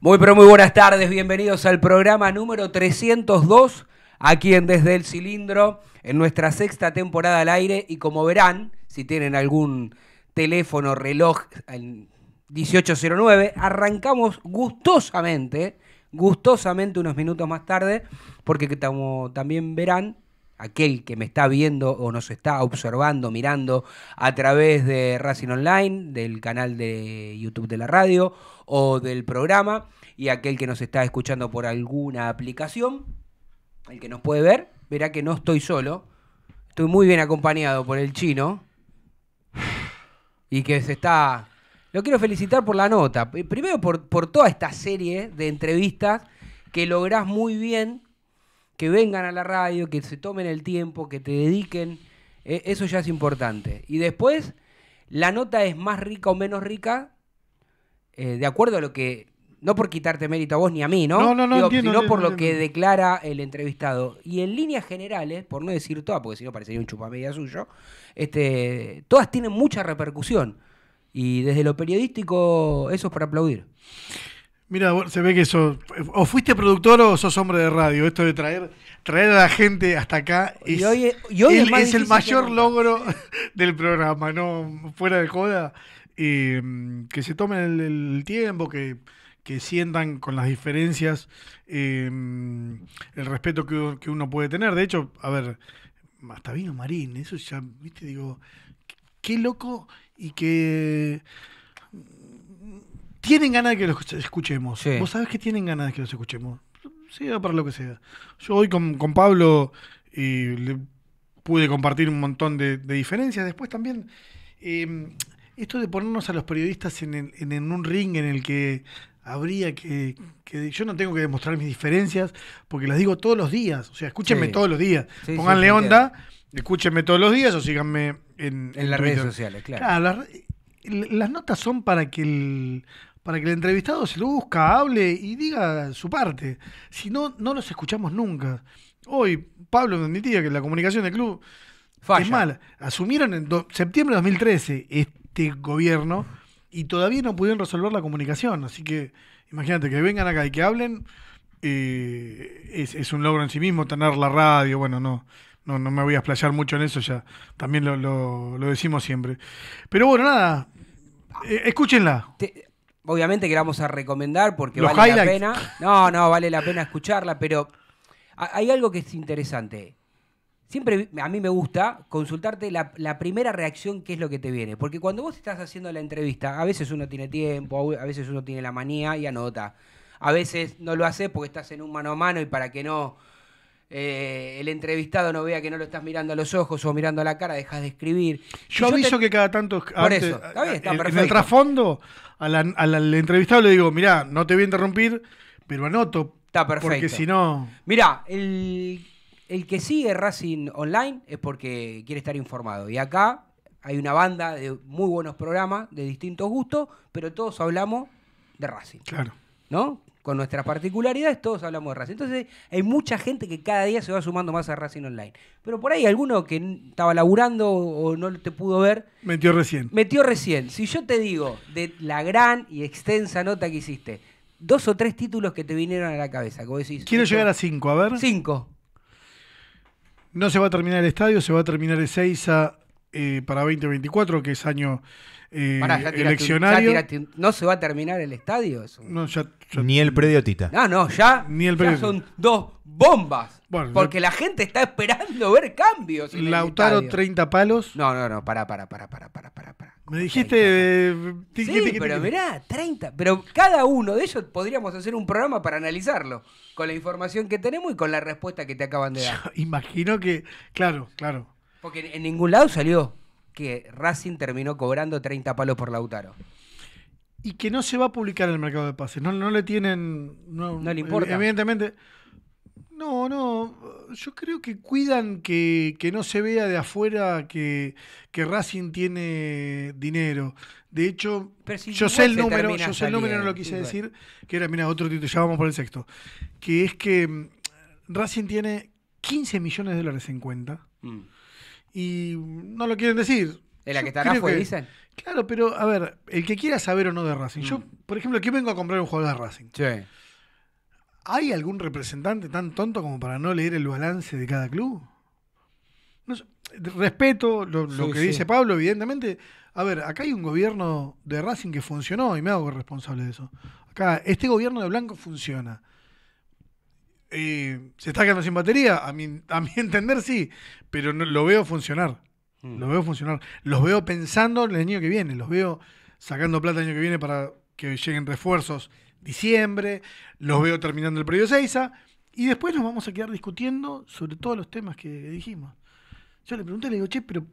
Muy pero muy buenas tardes, bienvenidos al programa número 302, aquí en Desde el Cilindro, en nuestra sexta temporada al aire y como verán, si tienen algún teléfono, reloj, 1809, arrancamos gustosamente, gustosamente unos minutos más tarde, porque como también verán, aquel que me está viendo o nos está observando, mirando a través de Racing Online, del canal de YouTube de la radio o del programa, y aquel que nos está escuchando por alguna aplicación, el que nos puede ver, verá que no estoy solo, estoy muy bien acompañado por el chino y que se está... Lo quiero felicitar por la nota, primero por, toda esta serie de entrevistas que lográs muy bien que vengan a la radio, que se tomen el tiempo, que te dediquen. Eh, eso ya es importante. Y después, la nota es más rica o menos rica, eh, de acuerdo a lo que. No por quitarte mérito a vos ni a mí, ¿no? No, no, no. sino por lo que declara el entrevistado. Y en líneas generales, por no decir todas, porque si no parecería un chupamedia suyo, este, todas tienen mucha repercusión. Y desde lo periodístico, eso es para aplaudir. Mira, se ve que eso. o fuiste productor o sos hombre de radio. Esto de traer, traer a la gente hasta acá es, y el, es, el mayor logro del programa, ¿no? Fuera de joda. Mm, que se tomen el, tiempo, que, sientan con las diferencias eh, mm, el respeto que, uno puede tener. De hecho, a ver, hasta vino Marín, eso ya, viste, digo, qué, qué loco y que tienen ganas de que los escuchemos. Vos sabés que tienen ganas de que los escuchemos. Sea para lo que sea. Yo hoy con, Pablo y eh, pude compartir un montón de, diferencias. Después también, em, esto de ponernos a los periodistas en, un ring en el que habría que, Yo no tengo que demostrar mis diferencias porque las digo todos los días. O sea, escúchenme todos los días. Pónganle onda, escúchenme todos los días o síganme en, las redes sociales, claro. las, notas son para que el, para que el entrevistado se lo busca, hable y diga su parte. Si no, no los escuchamos nunca. Hoy, Pablo me tía, que la comunicación del club Falla. es mala. Asumieron en septiembre de 2013 este gobierno y todavía no pudieron resolver la comunicación. Así que imagínate que vengan acá y que hablen. Eh, es, un logro en sí mismo tener la radio. Bueno, no, no, no me voy a explayar mucho en eso, ya también lo, decimos siempre. Pero bueno, nada, eh, escúchenla obviamente que la vamos a recomendar porque vale la pena. No, no, vale la pena escucharla, pero hay algo que es interesante. Siempre a mí me gusta consultarte la, primera reacción, que es lo que te viene. Porque cuando vos estás haciendo la entrevista, a veces uno tiene tiempo, a veces uno tiene la manía y anota. A veces no lo haces porque estás en un mano a mano y para que no eh, el entrevistado no vea que no lo estás mirando a los ojos o mirando a la cara, dejas de escribir. Yo, aviso que cada tanto. Por eso, eh, en, el trasfondo, al, entrevistado le digo, mirá, no te voy a interrumpir, pero anoto. Está perfecto. Porque si no. Mirá, el, el que sigue Racing Online es porque quiere estar informado. Y acá hay una banda de muy buenos programas de distintos gustos, pero todos hablamos de Racing. Claro. ¿No? con nuestras particularidades, todos hablamos de Racing. Entonces hay mucha gente que cada día se va sumando más a Racing Online. Pero por ahí alguno que estaba laburando o no te pudo ver. Metió recién. Metió recién. Si yo te digo de la gran y extensa nota que hiciste, dos o tres títulos que te vinieron a la cabeza, como decís. Quiero llegar a cinco, a ver. Cinco. No se va a terminar el estadio, se va a terminar el 6 a, eh, para 2024, que es año para no se va a terminar el estadio. Ni el predio Tita. No, no, ya, son dos bombas. porque la gente está esperando ver cambios. lautaron Lautaro, 30 palos. No, no, no, pará, pará, pará, pará, pará, pará. Me dijiste. Eh, pero mirá, 30. Pero cada uno de ellos podríamos hacer un programa para analizarlo. Con la información que tenemos y con la respuesta que te acaban de dar. imagino que. Claro, claro. Porque en ningún lado salió que Racing terminó cobrando 30 palos por Lautaro. Y que no se va a publicar en el mercado de pases. No, no le tienen. No, le importa. Evidentemente. No, no. Yo creo que cuidan que, no se vea de afuera que, que, Racing tiene dinero. De hecho, yo sé el número, yo sé el número, no lo quise decir, que era, mira, otro título, ya vamos por el sexto. Que es que mm, Racing tiene 15 millones de dólares en cuenta. Mm y no lo quieren decir. la que dicen? Claro, pero a ver, el que quiera saber o no de Racing. Yo, mm. por ejemplo, aquí vengo a comprar un juego de Racing. ¿Hay algún representante tan tonto como para no leer el balance de cada club? respeto lo, que dice Pablo, evidentemente. A ver, acá hay un gobierno de Racing que funcionó y me hago responsable de eso. Acá, este gobierno de Blanco funciona. Eh, se está quedando sin batería, a mi, a entender sí, pero no, lo veo funcionar. Mm. Lo veo funcionar. Los veo pensando el año que viene, los veo sacando plata el año que viene para que lleguen refuerzos diciembre, los veo terminando el periodo Seiza, y después nos vamos a quedar discutiendo sobre todos los temas que dijimos. Yo le pregunté, le digo, che, pero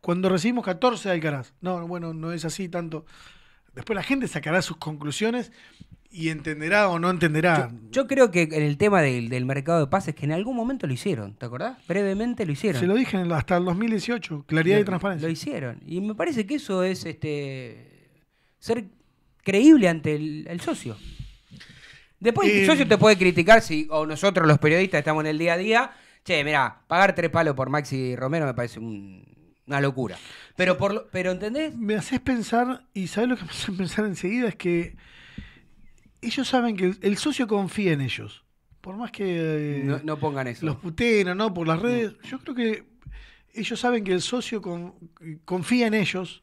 cuando recibimos 14 de Alcaraz, no, bueno, no es así tanto. Después la gente sacará sus conclusiones y entenderá o no entenderá. Yo, creo que en el tema del, mercado de pases, que en algún momento lo hicieron, ¿te acordás? Brevemente lo hicieron. Se lo dije hasta el 2018, claridad y transparencia. Lo hicieron. Y me parece que eso es este ser creíble ante el, socio. Después el eh, socio te puede criticar si, o nosotros los periodistas estamos en el día a día, che, mira, pagar tres palos por Maxi Romero me parece una locura. Pero, por, pero ¿entendés? Me haces pensar, y ¿sabes lo que me haces pensar enseguida? Es que ellos saben que el, socio confía en ellos. Por más que. Eh, no, pongan eso. Los puteen no por las redes. Yo creo que ellos saben que el socio confía en ellos.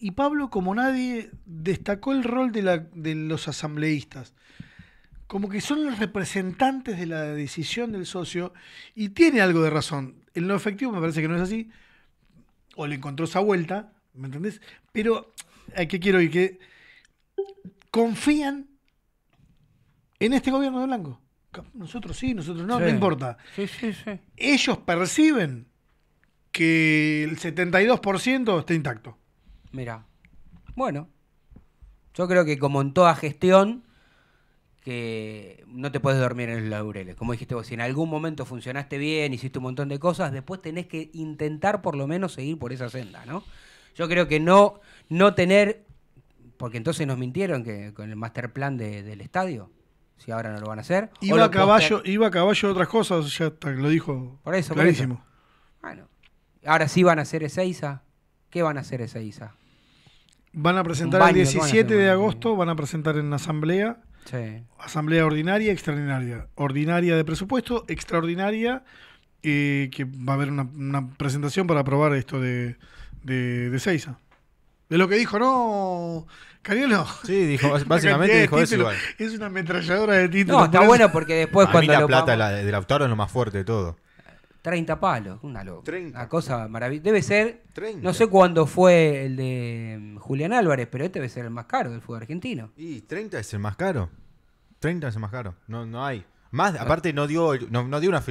Y Pablo, como nadie, destacó el rol de, los asambleístas. Como que son los representantes de la decisión del socio y tiene algo de razón. En lo efectivo me parece que no es así. O le encontró esa vuelta, ¿me entendés? Pero, ¿a qué quiero ir? Que confían en este gobierno de Blanco. Nosotros sí, nosotros no, no importa. Ellos perciben que el 72% está intacto. Mira, bueno, yo creo que como en toda gestión, que no te puedes dormir en los laureles. Como dijiste vos, si en algún momento funcionaste bien, hiciste un montón de cosas, después tenés que intentar por lo menos seguir por esa senda, ¿no? Yo creo que no, no tener porque entonces nos mintieron que con el master plan de, del estadio. Si ahora no lo van a hacer. Iba a caballo, iba a caballo de otras cosas, ya lo dijo. eso, clarísimo. Bueno, ahora sí van a hacer Ezeiza. ¿Qué van a hacer Ezeiza? Van a presentar el 17 de agosto, van a presentar en asamblea. Asamblea ordinaria, extraordinaria. Ordinaria de presupuesto, extraordinaria, eh, que va a haber una, presentación para aprobar esto de, de, de de lo que dijo, no, Cariolo. Sí, dijo, básicamente dijo eso igual. Es una ametralladora de títulos. No, está bueno porque después cuando. la plata del Lautaro es lo más fuerte de todo. 30 palos, una loca. cosa maravillosa. Debe ser. No sé cuándo fue el de mm, Julián Álvarez, pero este debe ser el más caro del fútbol argentino. Y 30 es el más caro. 30 es el más caro. No, no hay. Más, ah. aparte no dio, no, dio una,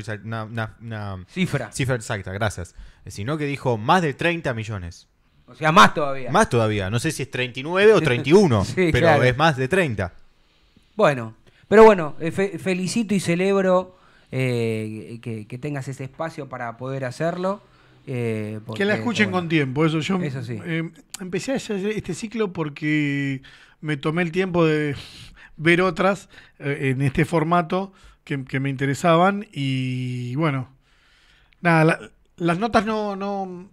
una, cifra. cifra exacta, gracias. Sino que dijo más de 30 millones. O sea, más todavía. Más todavía. No sé si es 39 o 31, pero es más de 30. Bueno, pero bueno, eh, felicito y celebro eh, que, tengas ese espacio para poder hacerlo. Eh, que la escuchen con tiempo, eso yo eso sí. empecé a este ciclo porque me tomé el tiempo de ver otras en este formato que, me interesaban y bueno, nada, las notas no, no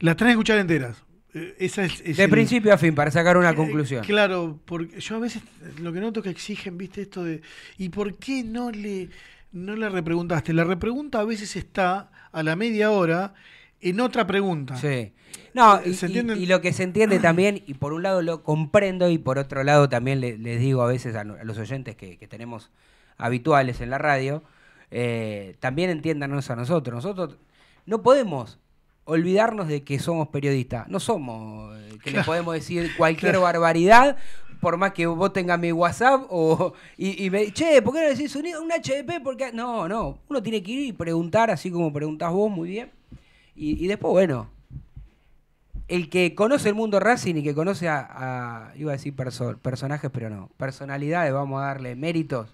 las tenés que escuchar enteras. Eh, es, de principio a fin, para sacar una eh, conclusión. Claro, porque yo a veces lo que noto que exigen, viste, esto de. ¿Y por qué no le no la repreguntaste? La repregunta a veces está a la media hora en otra pregunta. Sí. No, eh, y, lo que se entiende también, y por un lado lo comprendo, y por otro lado también les digo a veces a, los oyentes que, tenemos habituales en la radio, también entiéndanos a nosotros. Nosotros no podemos olvidarnos de que somos periodistas. No somos, eh, que le podemos decir cualquier barbaridad, por más que vos tengas mi WhatsApp o, y, y me che, ¿por qué no decís un, HDP? Porque... No, no, uno tiene que ir y preguntar, así como preguntás vos, muy bien. Y, después, bueno, el que conoce el mundo Racing y que conoce a, iba a decir personajes, pero no, personalidades, vamos a darle méritos.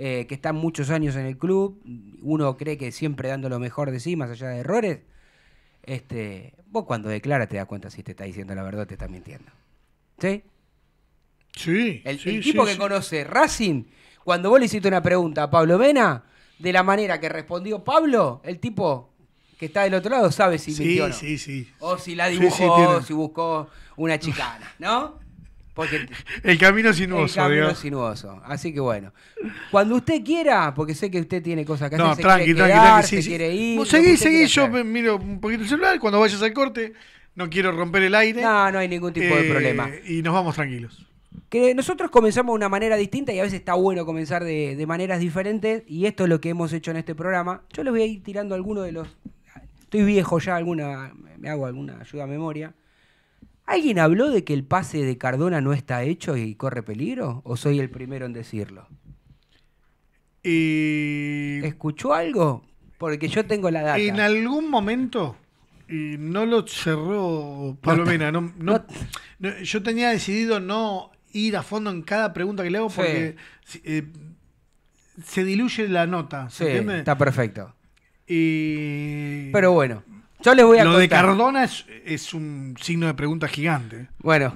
Eh, que están muchos años en el club, uno cree que siempre dando lo mejor de sí, más allá de errores, este, vos cuando declara te das cuenta si te está diciendo la verdad o te está mintiendo. ¿Sí? Sí. El, tipo que conoce Racing, cuando vos le hiciste una pregunta a Pablo Vena, de la manera que respondió Pablo, el tipo que está del otro lado sabe si mintió o O si la dibujó, o si buscó una chicana, ¿no? el camino sinuoso. sinuoso. Así que bueno. Cuando usted quiera, porque sé que usted tiene cosas que hacer. Tranqui, tranqui, Seguí, seguí. Yo miro un poquito el celular. Cuando vayas al corte, no quiero romper el aire. No, no hay ningún tipo de eh, problema. Y nos vamos tranquilos. Que nosotros comenzamos de una manera distinta y a veces está bueno comenzar de, maneras diferentes. Y esto es lo que hemos hecho en este programa. Yo les voy a ir tirando algunos de los. Estoy viejo ya, alguna. Me hago alguna ayuda a memoria ¿Alguien habló de que el pase de Cardona no está hecho y corre peligro? ¿O soy el primero en decirlo? ¿Escuchó algo? Porque yo tengo la data. En algún momento no lo cerró Palomena. No, no, yo tenía decidido no ir a fondo en cada pregunta que le hago porque eh, se diluye la nota. ¿se Está perfecto. Pero bueno. Yo les voy a Lo de Cardona es, un signo de pregunta gigante. ¿eh? Bueno,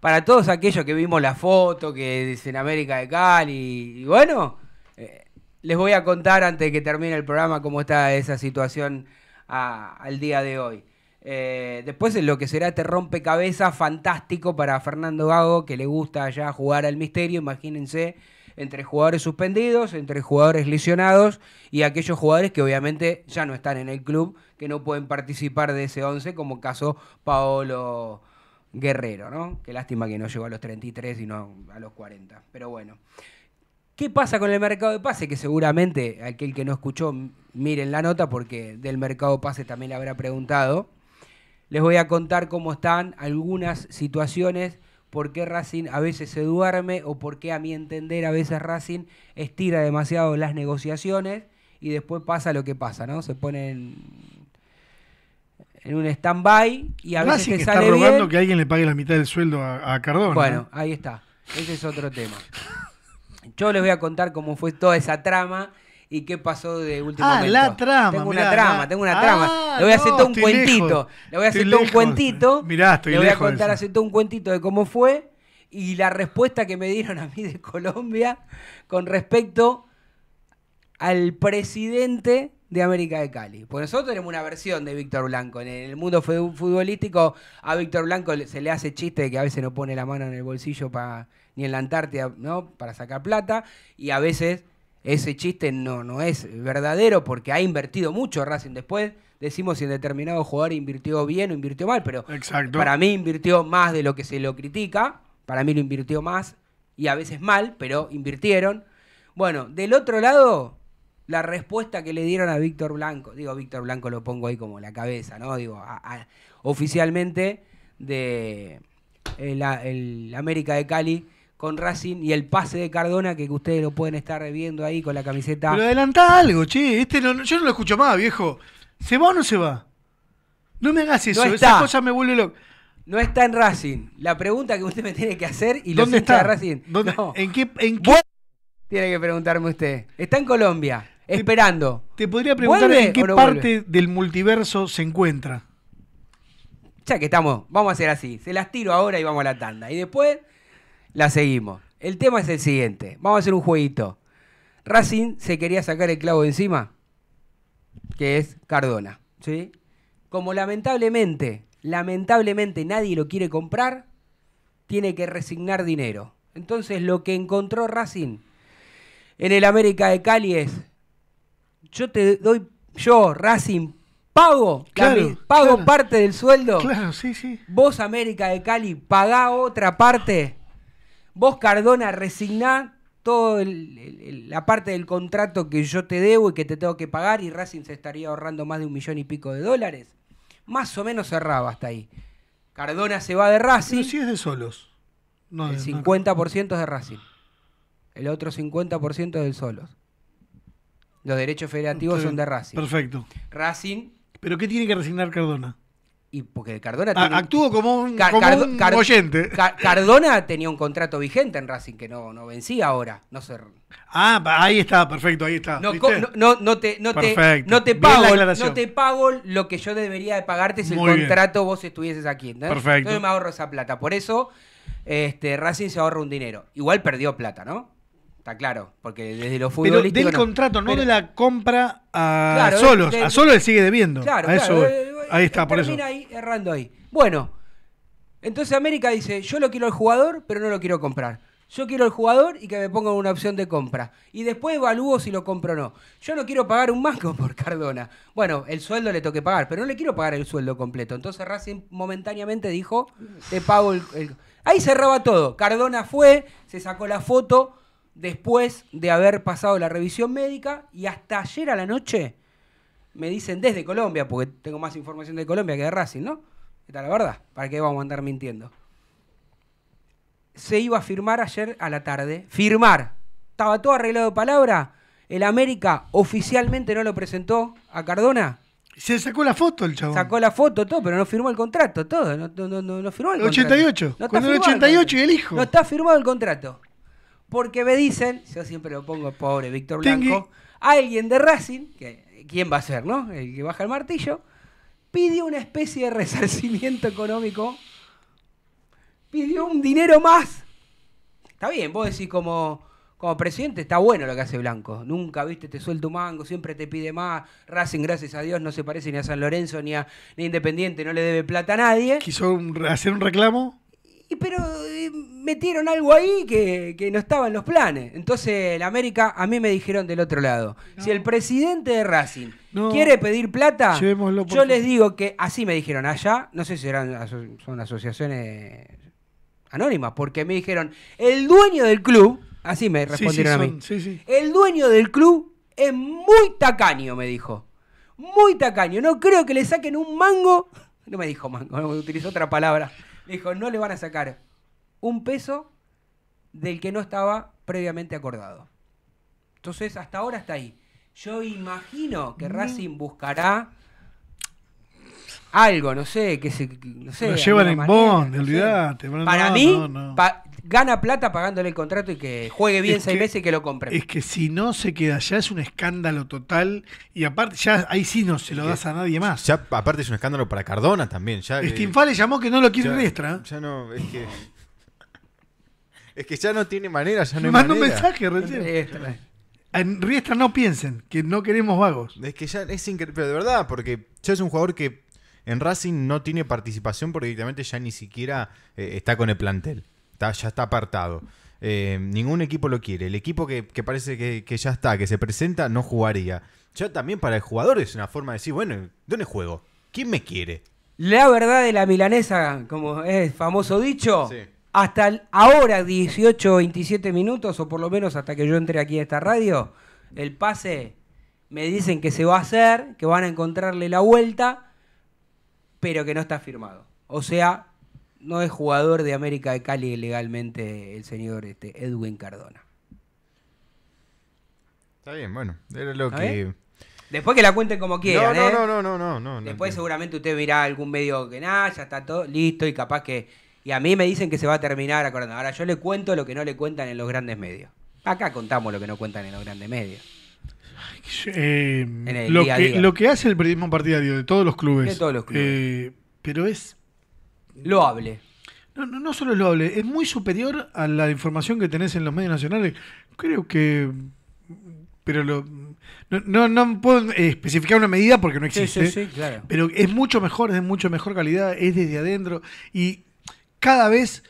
para todos aquellos que vimos la foto, que dicen América de Cali, y bueno, eh, les voy a contar antes de que termine el programa cómo está esa situación al día de hoy. Eh, después es lo que será este rompecabezas fantástico para Fernando Gago, que le gusta ya jugar al misterio, imagínense entre jugadores suspendidos, entre jugadores lesionados y aquellos jugadores que obviamente ya no están en el club, que no pueden participar de ese 11, como caso Paolo Guerrero, ¿no? Qué lástima que no llegó a los 33 y no a los 40, pero bueno. ¿Qué pasa con el mercado de pase? Que seguramente aquel que no escuchó, miren la nota porque del mercado de pase también le habrá preguntado. Les voy a contar cómo están algunas situaciones por qué Racing a veces se duerme o por qué a mi entender a veces Racing estira demasiado las negociaciones y después pasa lo que pasa, ¿no? Se ponen en un stand-by y a veces te que sale está rogando que alguien le pague la mitad del sueldo a, a Cardona. Bueno, ahí está. Ese es otro tema. Yo les voy a contar cómo fue toda esa trama y qué pasó de último ah, la trama. Tengo una trama, tengo una trama. Ah, le voy a hacer todo un cuentito. le voy a hacer todo un cuentito. Mirá, estoy Le voy a contar, hacer todo un cuentito de cómo fue y la respuesta que me dieron a mí de Colombia con respecto al presidente de América de Cali. Porque nosotros tenemos una versión de Víctor Blanco. En el mundo futbolístico, a Víctor Blanco se le hace chiste de que a veces no pone la mano en el bolsillo para, ni en la Antártida, ¿no? Para sacar plata. Y a veces ese chiste no, no es verdadero porque ha invertido mucho Racing después. Decimos si en determinado jugador invirtió bien o invirtió mal, pero para mí invirtió más de lo que se lo critica. Para mí lo invirtió más y a veces mal, pero invirtieron. Bueno, del otro lado, la respuesta que le dieron a Víctor Blanco, digo, Víctor Blanco lo pongo ahí como la cabeza, ¿no? Digo, oficialmente de eh, la América de Cali con Racing y el pase de Cardona que ustedes lo pueden estar viendo ahí con la camiseta. Pero adelanta algo, che, este no, yo no lo escucho más, viejo. ¿Se va o no se va? No me hagas eso, no esa cosa me vuelve loco. No está en Racing. La pregunta que usted me tiene que hacer y lo ¿Dónde está Racing. ¿Dónde? No. ¿En qué, en Tiene que preguntarme usted. Está en Colombia, esperando. Te podría preguntar en qué parte del multiverso se encuentra. Ya que estamos, vamos a hacer así. Se las tiro ahora y vamos a la tanda. Y después la seguimos. El tema es el siguiente. Vamos a hacer un jueguito. Racing se quería sacar el clavo de encima, que es Cardona. ¿sí? Como lamentablemente, lamentablemente nadie lo quiere comprar, tiene que resignar dinero. Entonces lo que encontró Racing en el América de Cali es, yo te doy, yo Racing pago, pago parte del sueldo. Claro, sí, sí. Vos América de Cali, pagá otra parte vos Cardona resigná toda la parte del contrato que yo te debo y que te tengo que pagar y Racing se estaría ahorrando más de un millón y pico de dólares. Más o menos cerraba hasta ahí. Cardona se va de Racing. Pero si es de solos. No el 50% es de Racing. El otro 50% es del solos. Los derechos federativos son de Racing. Perfecto. Racing. ¿Pero qué tiene que resignar Cardona? Y porque Cardona. Ah, actuó como un, como un oyente. Cardona tenía un contrato vigente en Racing que no, no vencía ahora. No sé Ah, ahí está, perfecto, ahí está. No, te, pago, no te pago lo que yo debería de pagarte si el contrato vos estuvieses aquí. ¿no? Perfecto. Entonces me ahorro esa plata. Por eso este, Racing se ahorra un dinero. Igual perdió plata, ¿no? Está claro, porque desde lo fútbol. Pero del contrato, no de la compra a A Solos. a Solos le sigue debiendo. Claro, eh, eh, ahí está, por eso. ahí, errando ahí. Bueno, entonces América dice, yo lo quiero al jugador, pero no lo quiero comprar. Yo quiero al jugador y que me pongan una opción de compra. Y después evalúo si lo compro o no. Yo no quiero pagar un mango por Cardona. Bueno, el sueldo le toque pagar, pero no le quiero pagar el sueldo completo. Entonces Racing momentáneamente dijo, te pago el... Ahí cerraba todo. Cardona fue, se sacó la foto después de haber pasado la revisión médica y hasta ayer a la noche me dicen desde Colombia, porque tengo más información de Colombia que de Racing, ¿no? Está la verdad, ¿para qué vamos a andar mintiendo? Se iba a firmar ayer a la tarde, firmar, estaba todo arreglado de palabra, el América oficialmente no lo presentó a Cardona. Se sacó la foto el chabón. Sacó la foto, todo, pero no firmó el contrato, todo. No, firmó el 88, contrato. 88. Con el 88 y el hijo. No está firmado el contrato. Porque me dicen, yo siempre lo pongo pobre Víctor Blanco, alguien de Racing, que, ¿quién va a ser, no? El que baja el martillo, pidió una especie de resarcimiento económico, pidió un dinero más. Está bien, vos decís como, como presidente, está bueno lo que hace Blanco. Nunca, viste, te suelta un mango, siempre te pide más. Racing, gracias a Dios, no se parece ni a San Lorenzo ni a, ni Independiente, no le debe plata a nadie. ¿Quiso hacer un reclamo? Y pero eh, metieron algo ahí que, no estaba en los planes. Entonces, la América, a mí me dijeron del otro lado. Si el presidente de Racing quiere pedir plata, yo les digo que así me dijeron allá, no sé si eran son asociaciones anónimas, porque me dijeron, el dueño del club, así me respondieron a mí, el dueño del club es muy tacaño, me dijo. Muy tacaño, no creo que le saquen un mango. No me dijo mango, utilizó otra palabra. Me dijo, no le van a sacar un peso del que no estaba previamente acordado. Entonces, hasta ahora está ahí. Yo imagino que mm. Racing buscará algo, no sé, que se. Lo llevan en bond, olvidate. Para mí, gana plata pagándole el contrato y que juegue bien seis meses y que lo compre. Es que si no se queda ya es un escándalo total. Y aparte, ya ahí sí no se lo das a nadie más. Ya, aparte, es un escándalo para Cardona también. Ya, llamó que no lo quiere extra. ¿eh? Ya no, es que. Es que ya no tiene manera, ya no hay Manda un mensaje recién. En Riestra no piensen, que no queremos vagos. Es que ya es increíble, pero de verdad, porque ya es un jugador que en Racing no tiene participación porque directamente ya ni siquiera eh, está con el plantel. ya está apartado. Eh, ningún equipo lo quiere. El equipo que, parece que, ya está, que se presenta, no jugaría. Ya también para el jugador es una forma de decir, bueno, ¿dónde juego? ¿Quién me quiere? La verdad de la milanesa, como es famoso dicho, sí hasta ahora 18 27 minutos, o por lo menos hasta que yo entre aquí a esta radio, el pase me dicen que se va a hacer, que van a encontrarle la vuelta, pero que no está firmado. O sea, no es jugador de América de Cali legalmente el señor este, Edwin Cardona. Está bien, bueno, Después que la cuenten como quieran. ¿eh? No, no, no, no, no, Después seguramente usted verá algún medio que nada, ya está todo listo y capaz que y a mí me dicen que se va a terminar acordando. Ahora yo le cuento lo que no le cuentan en los grandes medios. Acá contamos lo que no cuentan en los grandes medios. Em, lo, que, hace el periodismo partidario de todos los clubes. De todos los clubes. Eh, pero es. Loable. No, no, no solo es loable, es muy superior a la información que tenés en los medios nacionales. Creo que. Pero lo, no, no, puedo eh, especificar una medida porque no existe. Pero es mucho mejor, es de mucho mejor calidad, es desde adentro. Y cada vez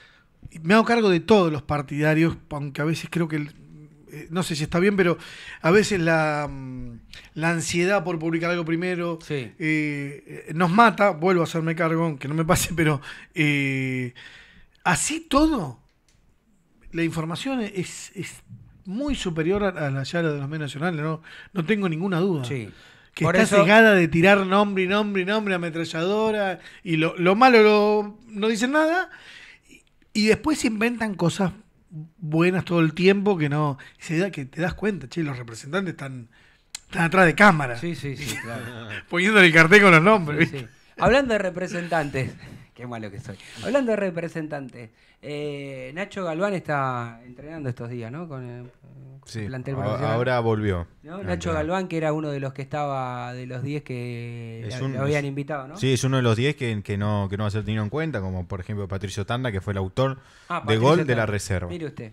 me hago cargo de todos los partidarios, aunque a veces creo que, eh, no sé si está bien, pero a veces la, mm, ansiedad por publicar algo primero eh, nos mata, vuelvo a hacerme cargo, aunque no me pase, pero eh, así todo, la información es, muy superior a, la de los medios nacionales, no, no tengo ninguna duda. Sí que está cegada de tirar nombre y nombre y nombre, ametralladora, y lo, malo no dicen nada, y, después después inventan cosas buenas todo el tiempo que no. Se da, que te das cuenta, che, los representantes están, atrás de cámara. Sí, sí, sí, claro. poniendo el cartel con los nombres. Hablando de representantes. Qué malo que soy. Hablando de representantes, eh, Nacho Galván está entrenando estos días, ¿no? Con, el, eh, sí, plantel Ahora volvió. Nacho Galván, que era uno de los que estaba, de los 10 que lo habían invitado, ¿no? Sí, es uno de los 10 que, no, va a ser tenido en cuenta, como por ejemplo Patricio Tanda, que fue el autor ah, de gol de la reserva. Mire usted.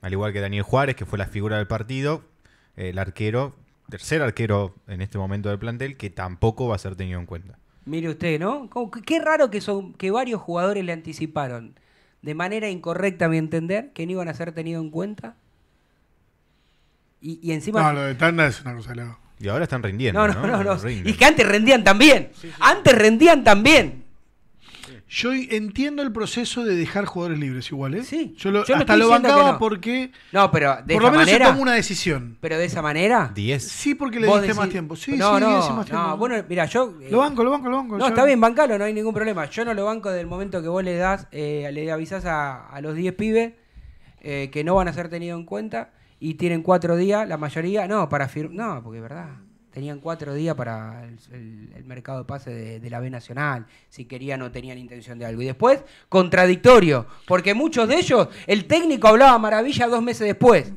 Al igual que Daniel Juárez, que fue la figura del partido, el arquero, tercer arquero en este momento del plantel, que tampoco va a ser tenido en cuenta. Mire usted, ¿no? Qué raro que, son, que varios jugadores le anticiparon de manera incorrecta, a mi entender, que no iban a ser tenido en cuenta. Y, encima. No, lo de Tanda es una cosa Y ahora están rindiendo. No, no, no. no, Y que antes rendían también. Antes rendían también. Yo entiendo el proceso de dejar jugadores libres igual, ¿eh? Sí. Yo, lo, hasta lo bancaba porque. No, pero de por lo menos manera. se una decisión. Pero de esa manera. 10. Sí, porque le diste más tiempo. Sí, no, sí, le no, más tiempo. no, bueno, mira, yo... Eh, lo banco, lo banco, lo banco. No, está bien, bancalo, no hay ningún problema. Yo no lo banco del momento que vos le das, eh, le avisás a, los 10 pibes eh, que no van a ser tenidos en cuenta y tienen cuatro días, la mayoría, no, para firmar, no, porque es verdad. Tenían cuatro días para el, mercado de pase de, la B Nacional, si querían o tenían intención de algo. Y después, contradictorio, porque muchos de ellos, el técnico hablaba maravilla dos meses después.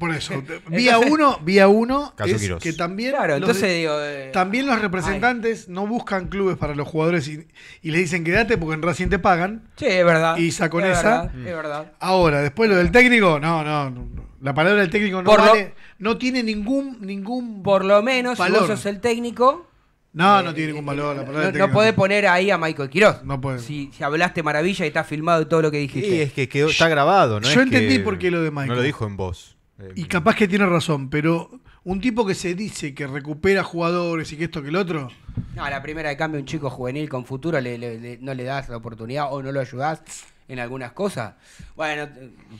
Por eso, vía uno, vía uno que también, claro, entonces, digo, eh, también los representantes no buscan clubes para los jugadores y, le les dicen quédate porque en Racing te pagan. Sí, es verdad. Y saconesa. es Verdad, Ahora, después lo del técnico, no, no, la palabra del técnico no vale no tiene ningún, ningún Por lo menos, si vos sos el técnico. No, no tiene ningún eh, valor. no, podés poner ahí a Michael Quiroz. No puede Si, si, hablaste maravilla y está filmado todo lo que dijiste. Sí, es que está grabado, ¿no? Yo entendí por qué lo de Michael. No lo dijo en voz. Eh, y capaz que tiene razón, pero un tipo que se dice que recupera jugadores y que esto que el otro. No, a la primera de cambio, un chico juvenil con futuro no le das la oportunidad o no lo ayudás en algunas cosas. Bueno,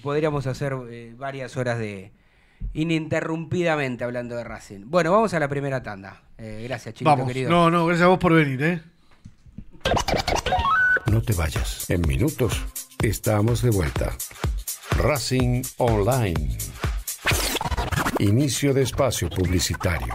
podríamos hacer eh, varias horas de, ininterrumpidamente hablando de Racing. Bueno, vamos a la primera tanda. Eh, gracias, chicos. No, no, gracias a vos por venir, ¿eh? No te vayas. En minutos estamos de vuelta. Racing Online. Inicio de espacio publicitario.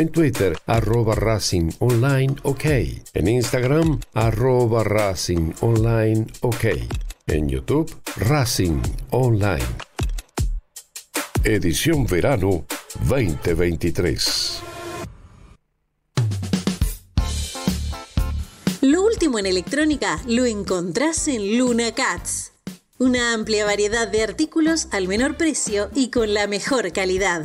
en Twitter arroba Racing Online OK, en Instagram arroba Racing Online OK, en YouTube Racing Online. Edición Verano 2023. Lo último en electrónica lo encontrás en Luna Cats. Una amplia variedad de artículos al menor precio y con la mejor calidad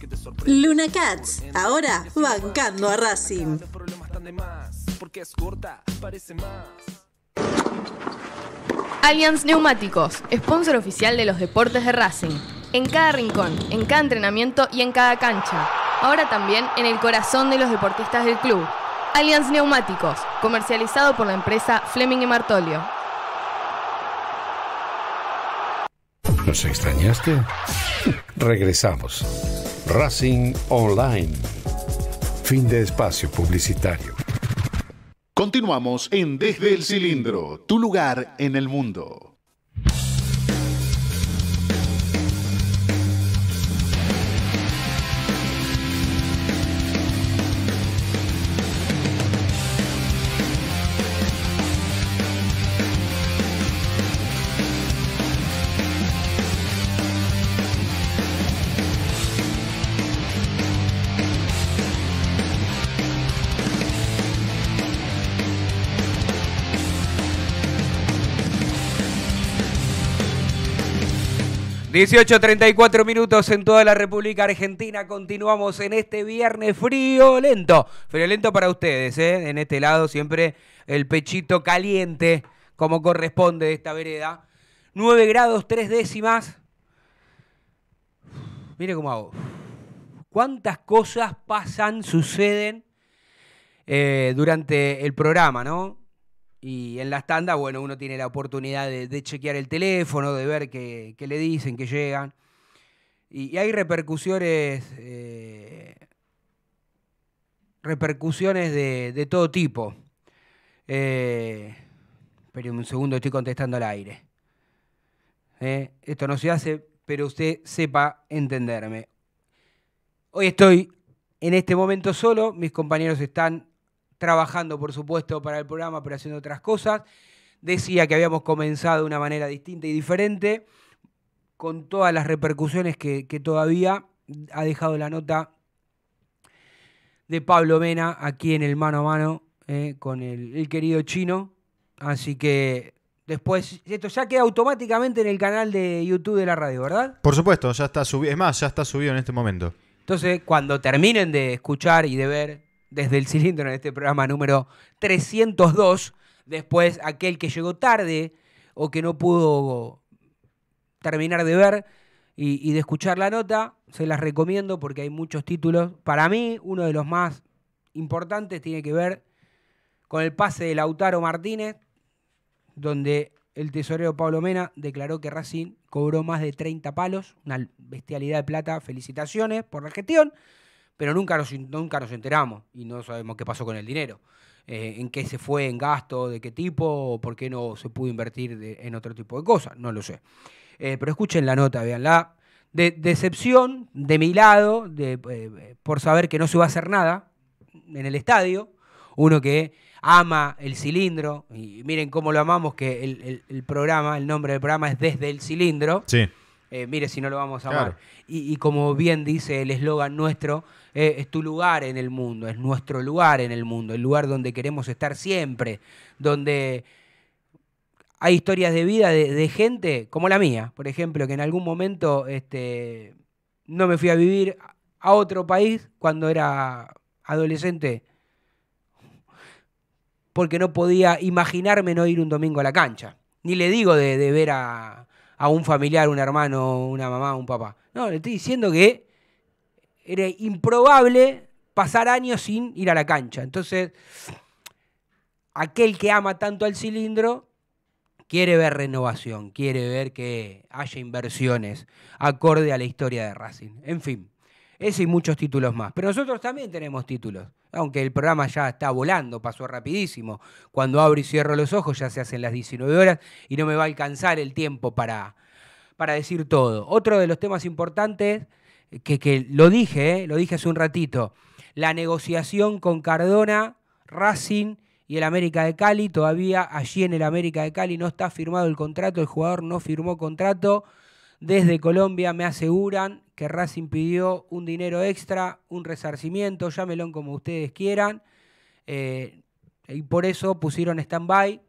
Luna Cats, ahora bancando a Racing. Allianz Neumáticos, sponsor oficial de los deportes de Racing. En cada rincón, en cada entrenamiento y en cada cancha. Ahora también en el corazón de los deportistas del club. Allianz Neumáticos, comercializado por la empresa Fleming y Martolio. ¿Nos extrañaste? Regresamos. Racing Online. Fin de espacio publicitario. Continuamos en Desde el Cilindro, tu lugar en el mundo. 18.34 minutos en toda la República Argentina. Continuamos en este viernes frío, lento. Frío lento para ustedes, ¿eh? En este lado siempre el pechito caliente, como corresponde de esta vereda. 9 grados, 3 décimas. Mire cómo hago. Cuántas cosas pasan, suceden eh, durante el programa, ¿no? Y en la tandas, bueno, uno tiene la oportunidad de, chequear el teléfono, de ver qué, le dicen, qué llegan. Y, hay repercusiones, eh, repercusiones de, todo tipo. Eh, un segundo, estoy contestando al aire. Eh, esto no se hace, pero usted sepa entenderme. Hoy estoy en este momento solo, mis compañeros están trabajando, por supuesto, para el programa, pero haciendo otras cosas. Decía que habíamos comenzado de una manera distinta y diferente, con todas las repercusiones que, todavía ha dejado la nota de Pablo Mena aquí en el mano a mano eh, con el, el, querido chino. Así que después, esto ya queda automáticamente en el canal de YouTube de la radio, ¿verdad? Por supuesto, ya está subido. Es más, ya está subido en este momento. Entonces, cuando terminen de escuchar y de ver desde el cilindro en este programa número 302. Después aquel que llegó tarde o que no pudo terminar de ver y, de escuchar la nota, se las recomiendo porque hay muchos títulos. Para mí, uno de los más importantes tiene que ver con el pase de Lautaro Martínez, donde el tesorero Pablo Mena declaró que Racing cobró más de 30 palos, una bestialidad de plata. Felicitaciones por la gestión pero nunca nos, nunca nos enteramos y no sabemos qué pasó con el dinero. Eh, en qué se fue, en gasto, de qué tipo, o por qué no se pudo invertir en otro tipo de cosas, no lo sé. Eh, pero escuchen la nota, veanla. De, decepción de mi lado de, eh, por saber que no se va a hacer nada en el estadio. Uno que ama el cilindro, y miren cómo lo amamos, que el, el programa, el nombre del programa es Desde el Cilindro. Sí. Eh, mire si no lo vamos a ver. Y, como bien dice el eslogan nuestro, eh, es tu lugar en el mundo, es nuestro lugar en el mundo, el lugar donde queremos estar siempre, donde hay historias de vida de, gente como la mía, por ejemplo, que en algún momento este, no me fui a vivir a otro país cuando era adolescente porque no podía imaginarme no ir un domingo a la cancha. Ni le digo de ver a, a un familiar, un hermano, una mamá, un papá. No, le estoy diciendo que era improbable pasar años sin ir a la cancha. Entonces, aquel que ama tanto al cilindro quiere ver renovación, quiere ver que haya inversiones acorde a la historia de Racing. En fin. Ese y muchos títulos más. Pero nosotros también tenemos títulos. Aunque el programa ya está volando, pasó rapidísimo. Cuando abro y cierro los ojos ya se hacen las 19 horas y no me va a alcanzar el tiempo para, para decir todo. Otro de los temas importantes, que, que lo dije, eh, lo dije hace un ratito, la negociación con Cardona, Racing y el América de Cali. Todavía allí en el América de Cali no está firmado el contrato, el jugador no firmó contrato. Desde Colombia me aseguran que Racing pidió un dinero extra, un resarcimiento, llámelo como ustedes quieran, eh, y por eso pusieron stand-by.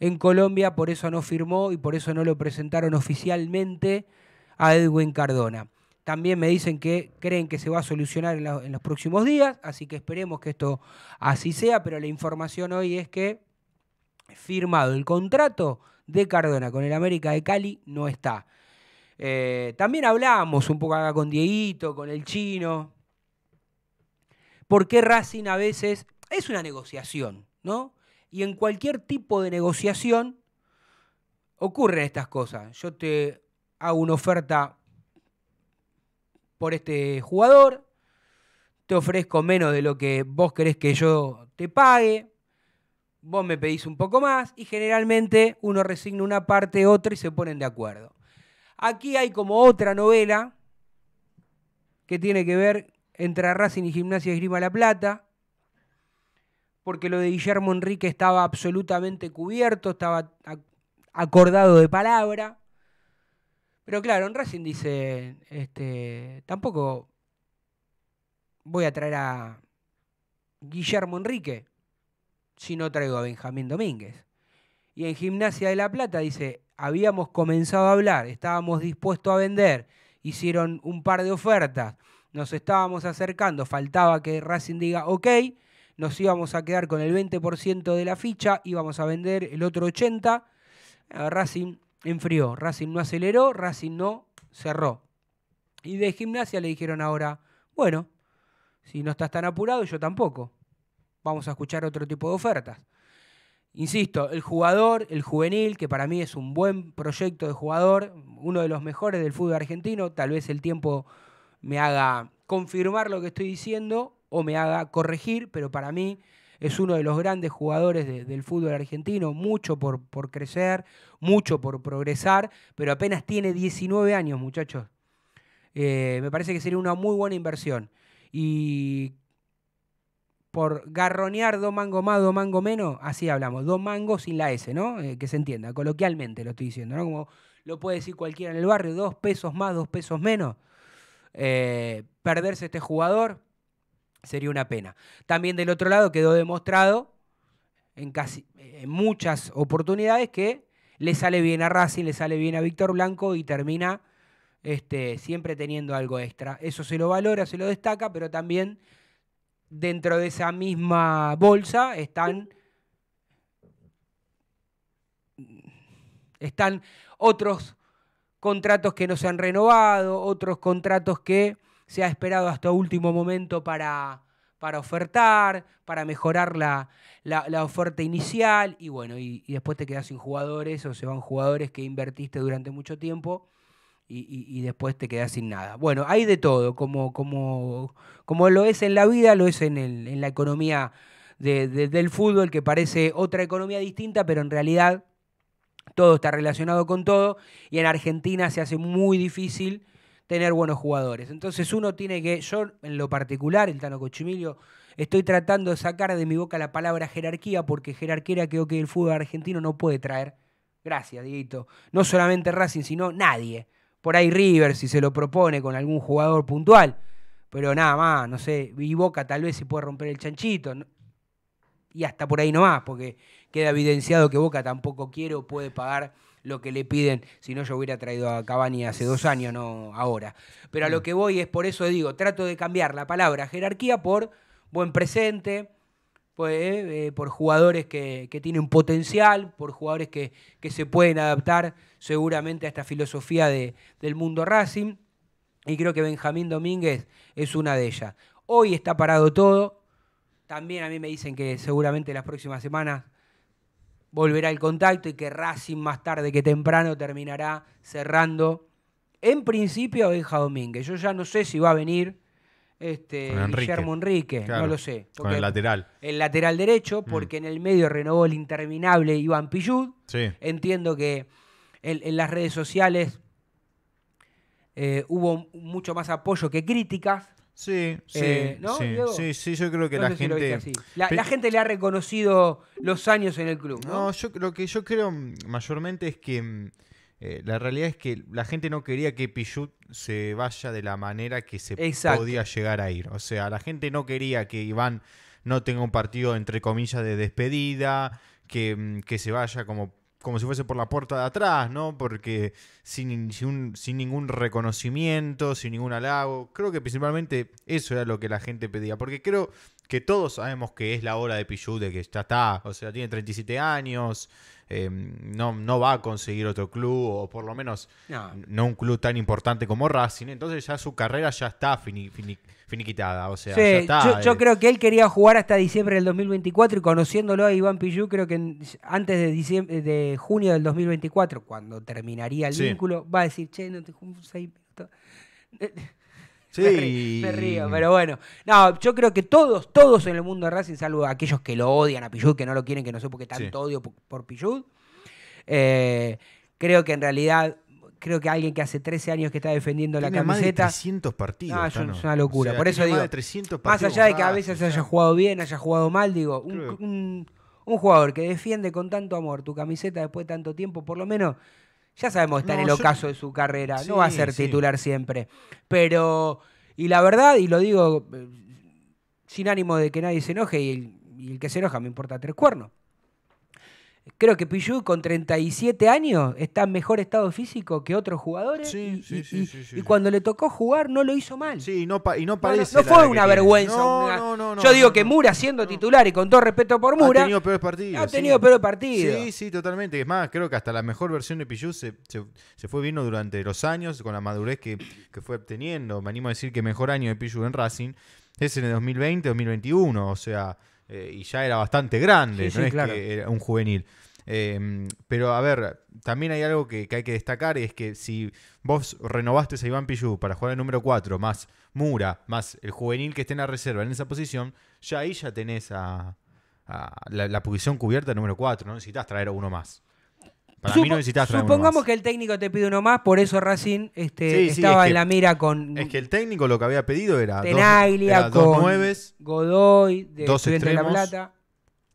En Colombia por eso no firmó y por eso no lo presentaron oficialmente a Edwin Cardona. También me dicen que creen que se va a solucionar en, los próximos días, así que esperemos que esto así sea, pero la información hoy es que firmado el contrato de Cardona con el América de Cali no está. Eh, también hablamos un poco acá con Dieguito, con el chino. porque Racing a veces es una negociación, ¿no? Y en cualquier tipo de negociación ocurren estas cosas. Yo te hago una oferta por este jugador, te ofrezco menos de lo que vos querés que yo te pague, vos me pedís un poco más y generalmente uno resigna una parte, otra y se ponen de acuerdo. Aquí hay como otra novela que tiene que ver entre Racing y Gimnasia Esgrima La Plata, porque lo de Guillermo Enrique estaba absolutamente cubierto, estaba acordado de palabra. Pero claro, en Racing dice, este, tampoco voy a traer a Guillermo Enrique si no traigo a Benjamín Domínguez. Y en Gimnasia de La Plata dice, habíamos comenzado a hablar, estábamos dispuestos a vender, hicieron un par de ofertas, nos estábamos acercando, faltaba que Racing diga, ok, nos íbamos a quedar con el 20% de la ficha, íbamos a vender el otro 80%. Eh, Racing enfrió, Racing no aceleró, Racing no cerró. Y de gimnasia le dijeron ahora, bueno, si no estás tan apurado, yo tampoco. Vamos a escuchar otro tipo de ofertas. Insisto, el jugador, el juvenil, que para mí es un buen proyecto de jugador, uno de los mejores del fútbol argentino, tal vez el tiempo me haga confirmar lo que estoy diciendo o me haga corregir, pero para mí es uno de los grandes jugadores del fútbol argentino, mucho por, por crecer, mucho por progresar, pero apenas tiene 19 años, muchachos. Eh, me parece que sería una muy buena inversión. Y por garronear dos mangos más, dos mango menos, así hablamos, dos mangos sin la S, ¿no? Eh, que se entienda, coloquialmente lo estoy diciendo, ¿no? Como lo puede decir cualquiera en el barrio, dos pesos más, dos pesos menos. Eh, perderse este jugador sería una pena. También del otro lado quedó demostrado en, casi, en muchas oportunidades que le sale bien a Racing, le sale bien a Víctor Blanco y termina este, siempre teniendo algo extra. Eso se lo valora, se lo destaca, pero también dentro de esa misma bolsa están, están otros contratos que no se han renovado, otros contratos que se ha esperado hasta último momento para, ofertar, para mejorar la, oferta inicial, y bueno, y después te quedas sin jugadores o se van jugadores que invertiste durante mucho tiempo y, después te quedas sin nada. Bueno, hay de todo, como, como, como lo es en la vida, lo es en, en la economía de, del fútbol, que parece otra economía distinta, pero en realidad todo está relacionado con todo y en Argentina se hace muy difícil tener buenos jugadores. Entonces uno tiene que, yo en lo particular, el Tano Cochimilio, estoy tratando de sacar de mi boca la palabra jerarquía, porque jerarquía creo que el fútbol argentino no puede traer. Gracias, Dieguito. No solamente Racing, sino nadie. Por ahí River, si se lo propone con algún jugador puntual. Pero nada más, no sé. Y Boca tal vez si puede romper el chanchito. Y hasta por ahí nomás, porque queda evidenciado que Boca tampoco quiere o puede pagar lo que le piden. Si no, yo hubiera traído a Cabani hace dos años, no ahora. Pero a lo mm. que voy es por eso digo, trato de cambiar la palabra jerarquía por buen presente, eh, por jugadores que, tienen potencial, por jugadores que, que, se pueden adaptar seguramente a esta filosofía de, del mundo Racing. Y creo que Benjamín Domínguez es una de ellas. Hoy está parado todo. También a mí me dicen que seguramente las próximas semanas volverá el contacto y que Racing más tarde que temprano terminará cerrando en principio a Benja Domínguez. Yo ya no sé si va a venir este, Guillermo Enrique, no lo sé. Con el lateral. El lateral derecho, mm. porque en el medio renovó el interminable Iván Pillud. Entiendo que en, las redes sociales eh, hubo mucho más apoyo que críticas. Sí, sí, eh, sí, sí, yo creo que la gente... la, gente le ha reconocido los años en el club. No, no yo, lo que yo creo mayormente es que mm, eh, la realidad es que la gente no quería que Pichut se vaya de la manera que se podía llegar a ir. O sea, la gente no quería que Iván no tenga un partido, entre comillas, de despedida, que, mm, que se vaya como, como si fuese por la puerta de atrás, ¿no? Porque sin, sin, ningún reconocimiento, sin ningún halago. Creo que principalmente eso era lo que la gente pedía. Porque creo que todos sabemos que es la hora de Pichut, de que ya está. O sea, tiene 37 años. Em, no, no va a conseguir otro club, o por lo menos no. un club tan importante como Racing. Entonces ya su carrera ya está finiquitada. O sea, yo, eh. creo que él quería jugar hasta diciembre del 2024 y conociéndolo a Iván Pillú, creo que antes de, de junio del 2024, cuando terminaría el vínculo, va a decir, che, no te seis minutos. Sí. Me río, pero bueno. No, yo creo que todos, todos en el mundo de Racing, salvo aquellos que lo odian a Pillud, que no lo quieren, que no sé por qué tanto odio por, Pillud, eh, creo que en realidad creo que alguien que hace 13 años que está defendiendo la camiseta. Más de 300 partidos. Ah, es una locura. Por eso digo, más, allá de que a veces haya jugado bien, haya jugado mal, digo, un, un, jugador que defiende con tanto amor tu camiseta después de tanto tiempo, por lo menos ya sabemos que está en el ocaso de su carrera, no va a ser titular siempre. Pero, y la verdad, y lo digo eh, sin ánimo de que nadie se enoje, y el que se enoja me importa tres cuernos creo que Pichu con 37 años está en mejor estado físico que otros jugadores. Sí, y, sí, sí, y, cuando le tocó jugar no lo hizo mal. Sí, no y no parece. No, fue una vergüenza. No, Yo digo que Mura siendo titular y con todo respeto por Mura. Ha tenido peores partidos. Ha tenido sí. peores partidos. Sí, sí, totalmente. Es más, creo que hasta la mejor versión de Pichu se, fue viendo durante los años con la madurez que, fue obteniendo. Me animo a decir que mejor año de Pichu en Racing es en el 2020-2021. O sea, eh, y ya era bastante grande, no es que era un juvenil. Em, pero a ver, también hay algo que, hay que destacar y es que si vos renovaste a Iván Pillú para jugar el número 4, más Mura, más el juvenil que esté en la reserva en esa posición, ya ahí ya tenés a, la, posición cubierta número 4, no necesitas traer a uno más. Supongamos que el técnico te pide uno más, por eso Racing este, estaba en la mira con. Es que el técnico lo que había pedido era. Tenaglia, dos, con Godoy, de dos La Plata.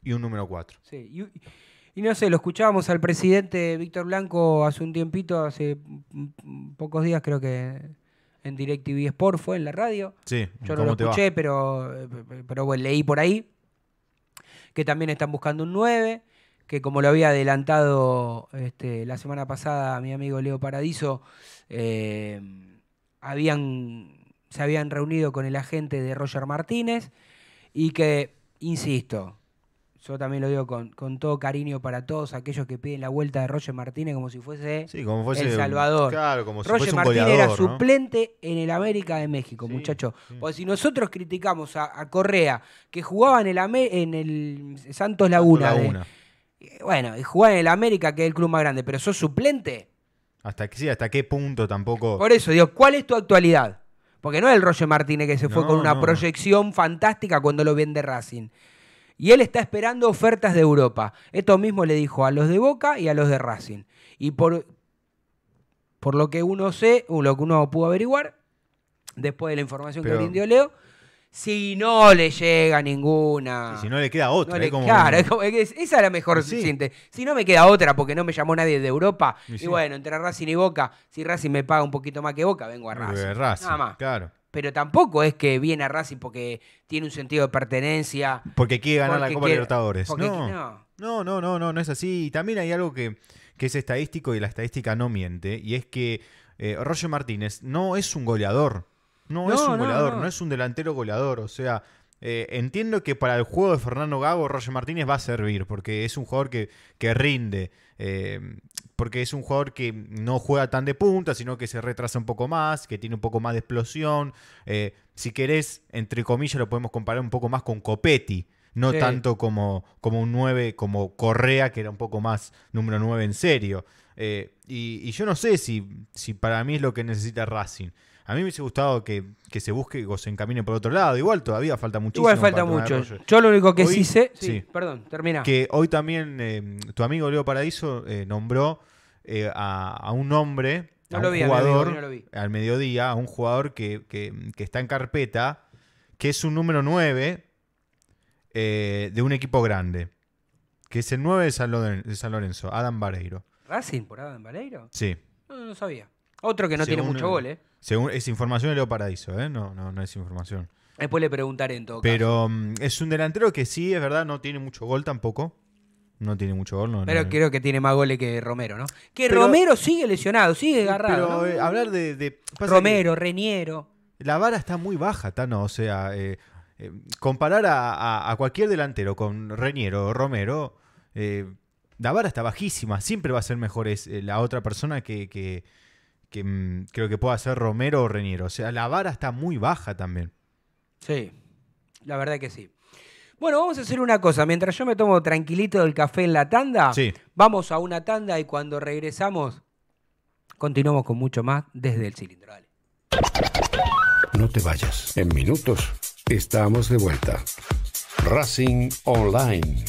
Y un número cuatro. Sí, y, no sé, lo escuchábamos al presidente Víctor Blanco hace un tiempito, hace pocos días creo que en DirecTV Sport fue en la radio. Sí, yo no lo escuché, pero, pero leí por ahí que también están buscando un 9 que como lo había adelantado este, la semana pasada mi amigo Leo Paradiso, eh, habían, se habían reunido con el agente de Roger Martínez y que, insisto, yo también lo digo con, todo cariño para todos aquellos que piden la vuelta de Roger Martínez como si fuese, El Salvador. Roger Martínez era suplente en el América de México, muchacho muchachos. si nosotros criticamos a, Correa, que jugaba en el, en el Santos Laguna, Santos Laguna bueno, y jugar en el América, que es el club más grande, pero sos suplente. Hasta que sí, hasta qué punto tampoco. Por eso Dios, ¿cuál es tu actualidad? Porque no es el Roger Martínez que se fue con una proyección fantástica cuando lo vende Racing. Y él está esperando ofertas de Europa. Esto mismo le dijo a los de Boca y a los de Racing. Y por, por lo que uno sé, lo que uno pudo averiguar, después de la información que dio Leo, si no le llega ninguna. si no le queda otra. claro, esa es la mejor Si no me queda otra porque no me llamó nadie de Europa, y, bueno, entre Racing y Boca, si Racing me paga un poquito más que Boca, vengo a Racing. Nada más. Claro. Pero tampoco es que viene a Racing porque tiene un sentido de pertenencia. Porque quiere ganar la Copa Libertadores. No, no. no, no, no, es así. Y también hay algo que, que es estadístico y la estadística no miente. Y es que eh, Roger Martínez no es un goleador. No, es un goleador, no. es un delantero goleador. O sea, eh, entiendo que para el juego de Fernando Gago, Roger Martínez va a servir, porque es un jugador que, rinde. Em, porque es un jugador que no juega tan de punta, sino que se retrasa un poco más, que tiene un poco más de explosión. Eh, si querés, entre comillas, lo podemos comparar un poco más con Copetti. No tanto como, como un 9, como Correa, que era un poco más número 9 en serio. Eh, y, yo no sé si, si para mí es lo que necesita Racing. A mí me hubiese gustado que, se busque o se encamine por otro lado. Igual todavía falta muchísimo. Igual falta mucho. Yo lo único que sí sé. Sí, perdón, termina. Que hoy también eh, tu amigo Leo Paradiso eh, nombró eh, a, un hombre, a un jugador, al mediodía, a un jugador que, está en carpeta, que es un número 9 de un equipo grande. Que es el 9 de San, Lorenzo, Adam Vareiro. ¿Racing por Adam Vareiro? Sí. No, no sabía. Otro que no tiene mucho gol, ¿eh? Según, es información de Leo Paraíso, ¿eh? No, no, es información. Después le preguntaré en todo Pero mm, es un delantero que sí, es verdad, no tiene mucho gol tampoco. No tiene mucho gol. No, pero creo que tiene más goles que Romero, ¿no? Que Romero sigue lesionado, sigue agarrado. Pero eh, hablar de. Romero, Reñero... La vara está muy baja, Tano. O sea, eh, eh, comparar a, cualquier delantero con Reñero o Romero, la vara está bajísima. Siempre va a ser mejor es, la otra persona que que mm, creo que pueda ser Romero o Reñero O sea, la vara está muy baja también. Sí, la verdad que sí. Bueno, vamos a hacer una cosa. Mientras yo me tomo tranquilito el café en la tanda, vamos a una tanda y cuando regresamos, continuamos con mucho más desde el cilindro. No te vayas. En minutos estamos de vuelta. Racing Online.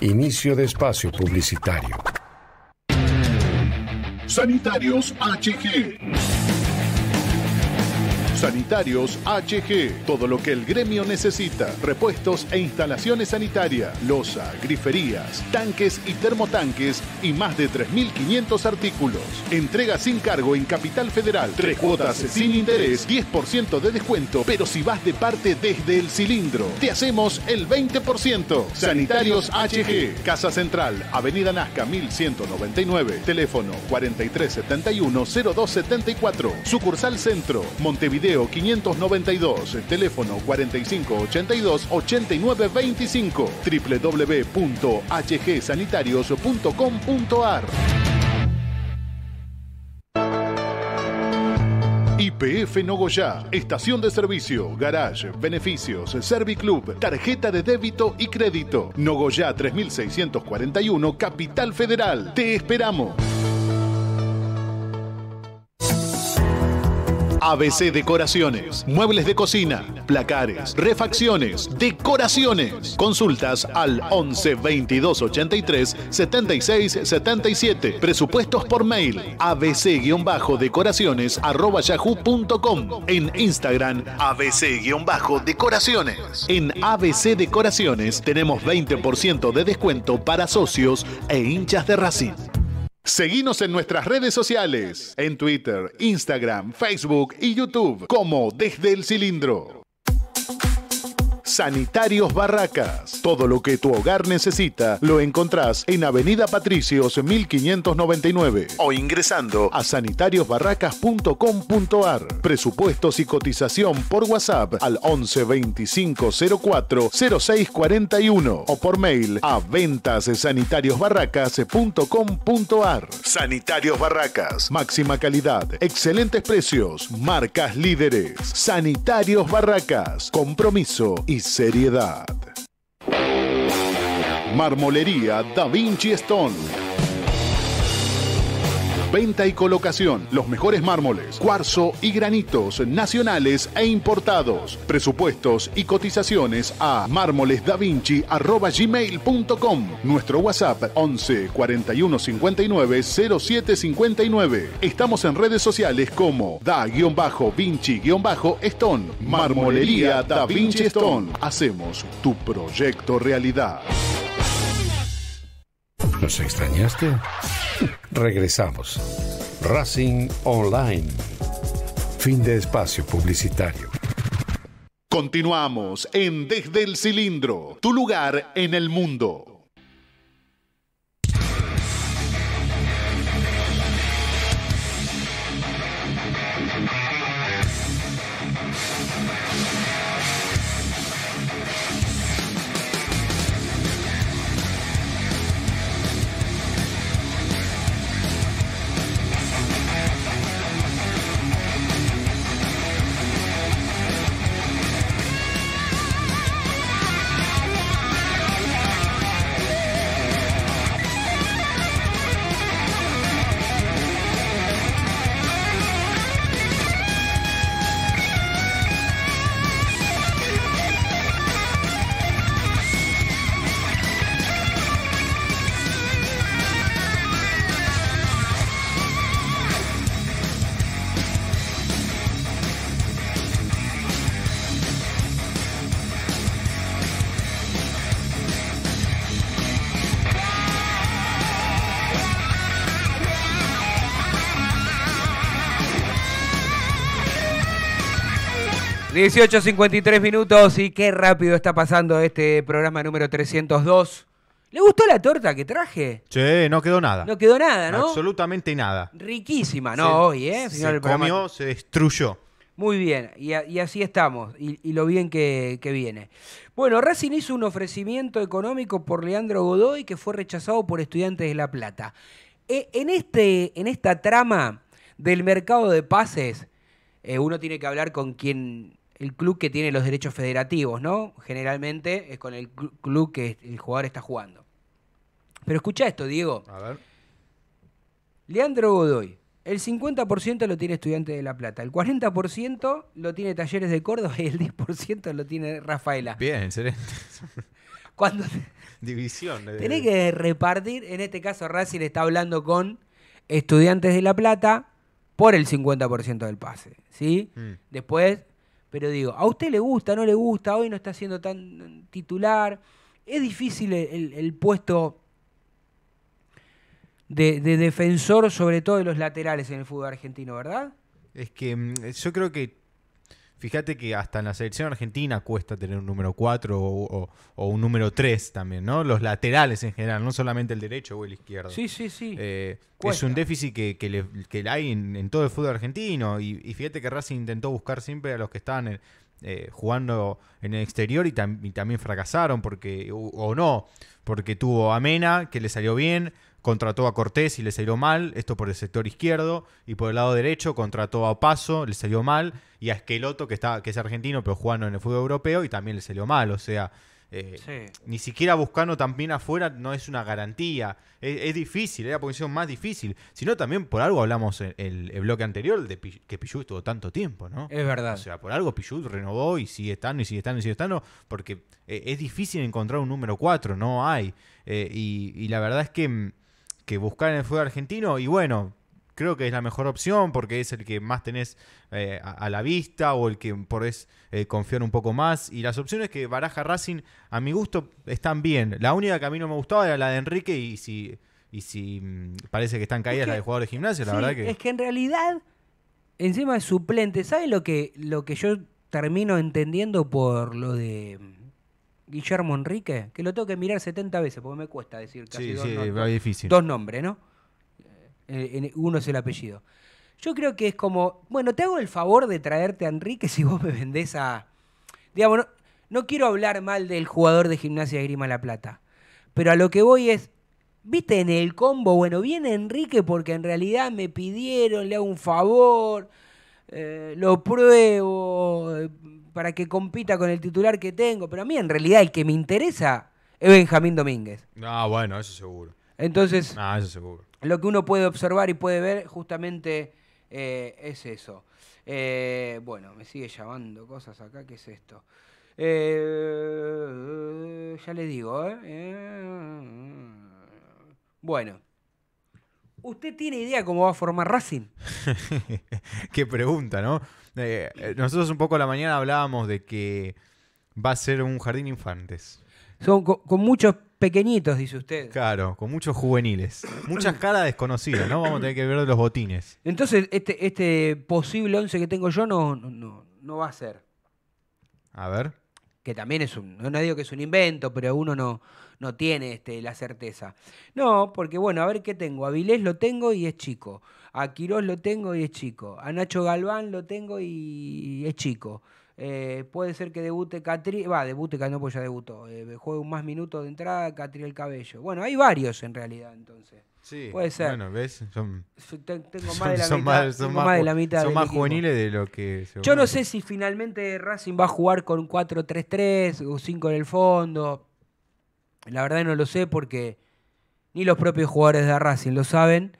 Inicio de espacio publicitario. Sanitarios HG. Sanitarios HG, todo lo que el gremio necesita, repuestos e instalaciones sanitarias, losa, griferías, tanques y termotanques y más de 3.500 artículos. Entrega sin cargo en Capital Federal, tres cuotas sin interés, 10% de descuento, pero si vas de parte desde el cilindro, te hacemos el 20%. Sanitarios HG, Casa Central, Avenida Nazca 1199, teléfono 4371-0274, sucursal Centro, Montevideo. Video 592, teléfono 4582-8925, www.hgsanitarios.com.ar. IPF Nogoyá, estación de servicio, garage, beneficios, Serviclub, tarjeta de débito y crédito. Nogoyá 3641, Capital Federal. Te esperamos. ABC Decoraciones, muebles de cocina, placares, refacciones, decoraciones. Consultas al 11 22 83 76 77. Presupuestos por mail abc-decoraciones arroba yahoo.com. En Instagram abc-decoraciones. En ABC Decoraciones tenemos 20% de descuento para socios e hinchas de Racing. Seguimos en nuestras redes sociales, en Twitter, Instagram, Facebook y YouTube, como desde el cilindro. Sanitarios Barracas. Todo lo que tu hogar necesita lo encontrás en Avenida Patricios 1599 o ingresando a sanitariosbarracas.com.ar. Presupuestos y cotización por WhatsApp al 11 25 04 06 41 o por mail a ventassanitariosbarracas.com.ar. Sanitarios Barracas, máxima calidad, excelentes precios, marcas líderes. Sanitarios Barracas, compromiso y seriedad. Marmolería Da Vinci Stone Venta y colocación. Los mejores mármoles, cuarzo y granitos nacionales e importados. Presupuestos y cotizaciones a mármolesdavinci.com. Nuestro WhatsApp 11 41 59 07 59. Estamos en redes sociales como da-vinci-stone. Marmolería Da Vinci Stone. Hacemos tu proyecto realidad. ¿Nos extrañaste? Regresamos. Racing Online. Fin de espacio publicitario. Continuamos en Desde el Cilindro, tu lugar en el mundo. 18.53 minutos y qué rápido está pasando este programa número 302. ¿Le gustó la torta que traje? Sí, no quedó nada. No quedó nada, ¿no? Absolutamente nada. Riquísima, ¿no? Se, hoy, ¿eh? se comió, se destruyó. Muy bien, y, así estamos, y, lo bien que, viene. Bueno, Racing hizo un ofrecimiento económico por Leandro Godoy que fue rechazado por Estudiantes de La Plata. E, en, este, en esta trama del mercado de pases, eh, uno tiene que hablar con quien el club que tiene los derechos federativos, ¿no? Generalmente es con el club que el jugador está jugando. Pero escucha esto, Diego. A ver. Leandro Godoy, el 50% lo tiene Estudiantes de La Plata, el 40% lo tiene Talleres de Córdoba y el 10% lo tiene Rafaela. Bien, excelente. Cuando División. Eh. Tenés que repartir, en este caso Racing está hablando con Estudiantes de La Plata por el 50% del pase, ¿sí? Mm. Después pero digo, a usted le gusta, no le gusta, hoy no está siendo tan titular. Es difícil el, puesto de, de, defensor, sobre todo de los laterales en el fútbol argentino, ¿verdad? Es que mm, yo creo que Fíjate que hasta en la selección argentina cuesta tener un número 4 o, un número 3 también, ¿no? Los laterales en general, no solamente el derecho o el izquierdo. Sí, sí, sí. Eh, es un déficit que, que, hay en, todo el fútbol argentino. Y, fíjate que Racing intentó buscar siempre a los que estaban eh, eh, jugando en el exterior y, también fracasaron, porque o, o no, porque tuvo a Mena, que le salió bien contrató a Cortés y le salió mal, esto por el sector izquierdo, y por el lado derecho contrató a Opaso, le salió mal, y a Esqueloto, que, está, que es argentino, pero jugando en el fútbol europeo, y también le salió mal, o sea, eh, ni siquiera buscando también afuera no es una garantía, es, difícil, es la posición más difícil, sino también por algo hablamos en el, bloque anterior de que Pichu estuvo tanto tiempo, ¿no? Es verdad. O sea, por algo Pichu renovó y sigue estando y sigue estando y sigue estando, porque eh, es difícil encontrar un número cuatro, no hay, eh, y la verdad es que mm, que buscar en el fútbol argentino. Y bueno, creo que es la mejor opción porque es el que más tenés eh, a, la vista o el que podés es eh, confiar un poco más. Y las opciones que baraja Racing, a mi gusto, están bien. La única que a mí no me gustaba era la de Enrique y si, y si mm, parece que están caídas las de jugadores de gimnasio, la verdad que... Es que en realidad, encima es suplente, ¿sabes lo que, lo que yo termino entendiendo por lo de Guillermo Enrique, que lo tengo que mirar 70 veces porque me cuesta decir casi dos, nombres, difícil. dos nombres, ¿no? Eh, uno es el apellido. Yo creo que es como, bueno, te hago el favor de traerte a Enrique si vos me vendés a. Digamos, no, no quiero hablar mal del jugador de gimnasia de Grima La Plata, pero a lo que voy es, viste en el combo, bueno, viene Enrique porque en realidad me pidieron, le hago un favor. Eh, lo pruebo eh, para que compita con el titular que tengo, pero a mí en realidad el que me interesa es Benjamín Domínguez. Ah, bueno, eso seguro. Entonces, lo que uno puede observar y puede ver justamente eh, es eso. bueno, me sigue llamando cosas acá, ¿qué es esto? ya le digo, ¿eh? Bueno. ¿Usted tiene idea cómo va a formar Racing? Qué pregunta, ¿no? Eh, nosotros un poco la mañana hablábamos de que va a ser un jardín infantes. Son con, muchos pequeñitos, dice usted. Claro, con muchos juveniles. Muchas caras desconocidas, ¿no? Vamos a tener que ver los botines. Entonces, este, este posible 11 que tengo yo no, no, no va a ser. A ver que también es un, no digo que es un invento, pero uno no, no tiene este, la certeza. No, porque bueno, a ver qué tengo. A Vilés lo tengo y es chico. A Quirós lo tengo y es chico. A Nacho Galván lo tengo y es chico. Eh, puede ser que debute Catri, va, debute no, pues ya debutó. Eh, un más minuto de entrada el Cabello. Bueno, hay varios en realidad entonces puede ser. Bueno, ¿ves? Son, tengo más de la mitad. Son más, juveniles de lo que. Yo no sé si finalmente Racing va a jugar con 4-3-3 o 5 en el fondo. La verdad no lo sé porque ni los propios jugadores de Racing lo saben,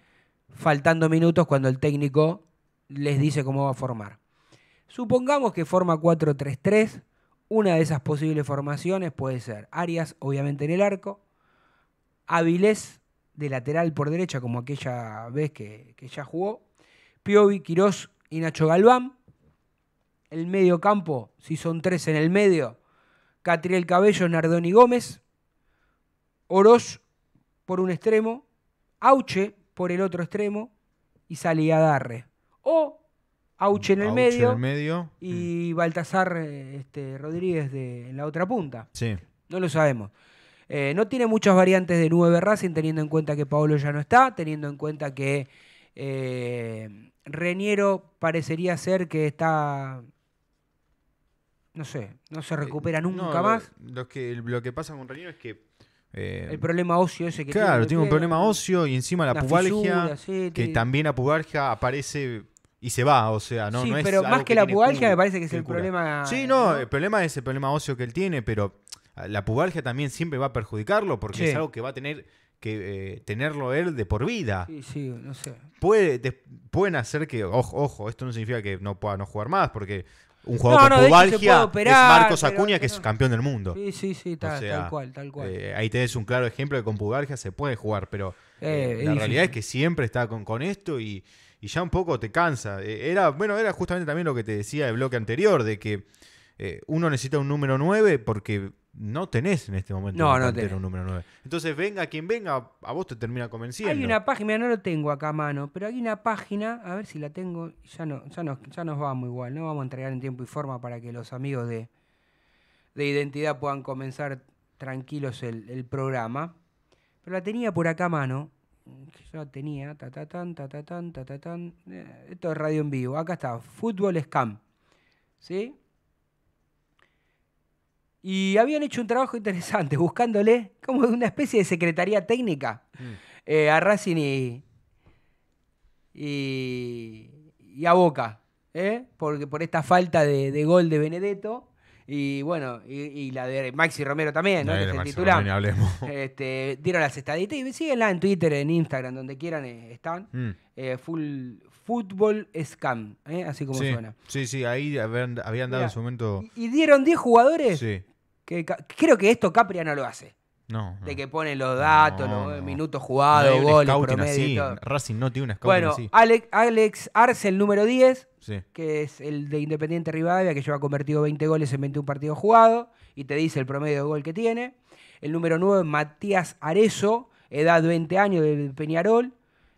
faltando minutos cuando el técnico les dice cómo va a formar. Supongamos que forma 4-3-3. Una de esas posibles formaciones puede ser Arias, obviamente en el arco, Avilés de lateral por derecha, como aquella vez que, que ya jugó. Piovi, Quirós y Nacho Galván. El medio campo, si son tres en el medio, Catriel Cabello, Nardoni Gómez. Oroz por un extremo, Auche por el otro extremo y Darre O Auche en el, medio, y mm. Baltasar este, Rodríguez de, en la otra punta. Sí. No lo sabemos. Eh, no tiene muchas variantes de nube Racing, teniendo en cuenta que Paolo ya no está, teniendo en cuenta que eh, parecería ser que está. No sé, no se eh, recupera nunca más. Lo que, lo que pasa con Reñero es que eh, el problema óseo ese que claro, tiene. un problema ocio y encima la pubalgia. que también la pubalgia aparece y se va, o sea, no, es. Pero más que, la pubalgia, me parece que es el, problema. Sí, no, el problema es el problema óseo que él tiene, pero la pubalgia también siempre va a perjudicarlo porque es algo que va a tener que eh, tenerlo él de por vida. Sí, sí, no sé. Puede, pueden hacer que, ojo, ojo, esto no significa que no pueda no jugar más, porque un jugador con pubalgia es Marcos Acuña, que es campeón del mundo. Sí, sí, sí, tal, cual, tal cual. Eh, ahí tenés un claro ejemplo de que con pubalgia se puede jugar, pero eh, la realidad es que siempre está con, con esto y, ya un poco te cansa. era, bueno, era justamente también lo que te decía el bloque anterior, de que uno necesita un número 9 porque no tenés en este momento no, número 9. Entonces, venga quien venga, a vos te termina convenciendo. Hay una página, no lo tengo acá a mano, pero hay una página, a ver si la tengo, ya no ya nos, ya nos vamos igual, no vamos a entregar en tiempo y forma para que los amigos de, identidad puedan comenzar tranquilos el, programa. Pero la tenía por acá a mano, que la tenía, ta ta tan, ta ta tan, ta ta tan. Eh, esto es radio en vivo, acá está, Fútbol Scam. ¿Sí? Y habían hecho un trabajo interesante buscándole como una especie de secretaría técnica mm. eh, a Racing y, a Boca, ¿eh? Porque por esta falta de, gol de Benedetto y bueno, y, la de Maxi Romero también, ¿no? que titular este, dieron las estadísticas y síguenla en Twitter, en Instagram, donde quieran eh, están. Mm. full Football Scam, así como suena. Sí, sí, ahí habían, dado en su momento. y dieron 10 jugadores sí creo que esto Capria lo hace. No, De que pone los datos, los eh, minutos jugados, goles, promedio Racing no tiene una scouting bueno, Alex, Alex Arce, el número 10, que es el de Independiente Rivadavia, que lleva convertido 20 goles en 21 partidos jugados, y te dice el promedio de gol que tiene. El número 9, Matías Arezo, edad 20 años, de Peñarol,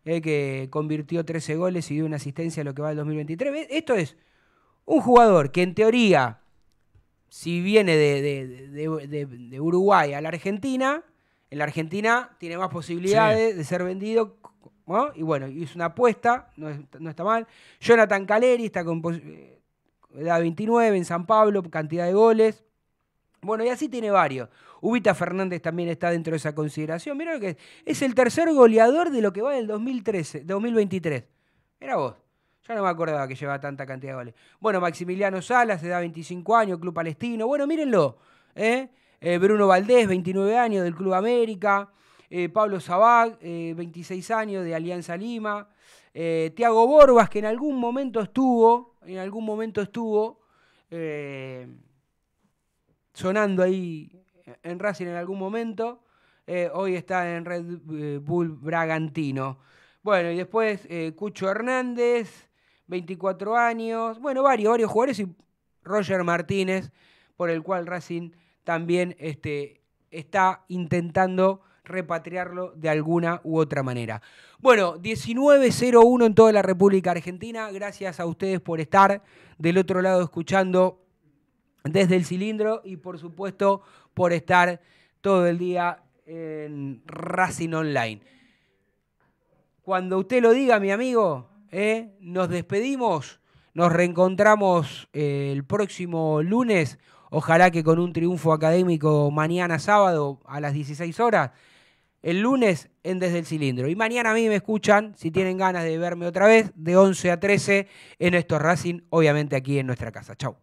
eh, que convirtió 13 goles y dio una asistencia a lo que va del 2023. Esto es un jugador que en teoría si viene de, Uruguay a la Argentina, en la Argentina tiene más posibilidades de ser vendido. Y bueno, es una apuesta, no, está mal. Jonathan Caleri está con edad eh, 29 en San Pablo, cantidad de goles. Bueno, y así tiene varios. Ubita Fernández también está dentro de esa consideración. Mira que es. Es el tercer goleador de lo que va del 2013, 2023. Mira vos. Ya no me acordaba que llevaba tanta cantidad de goles. Bueno, Maximiliano Salas, edad 25 años, Club Palestino. Bueno, mírenlo. ¿eh? eh Bruno Valdés, 29 años, del Club América. Eh, Pablo Zabag, 26 eh, años, de Alianza Lima. Tiago Borbas, que en algún momento estuvo, en algún momento estuvo sonando ahí en Racing en algún momento. hoy está en Red Bull Bragantino. Bueno, y después Cucho Hernández, 24 años, bueno, varios, varios jugadores y Roger Martínez, por el cual Racing también este, está intentando repatriarlo de alguna u otra manera. Bueno, 19.01 en toda la República Argentina. Gracias a ustedes por estar del otro lado escuchando desde el cilindro y por supuesto por estar todo el día en Racing Online. Cuando usted lo diga, mi amigo, ¿eh? nos despedimos, nos reencontramos eh, el próximo lunes, ojalá que con un triunfo académico mañana sábado a las 16 horas, el lunes en Desde el Cilindro. Y mañana a mí me escuchan, si tienen ganas de verme otra vez, de 11 a 13 en estos Racing, obviamente aquí en nuestra casa. Chau.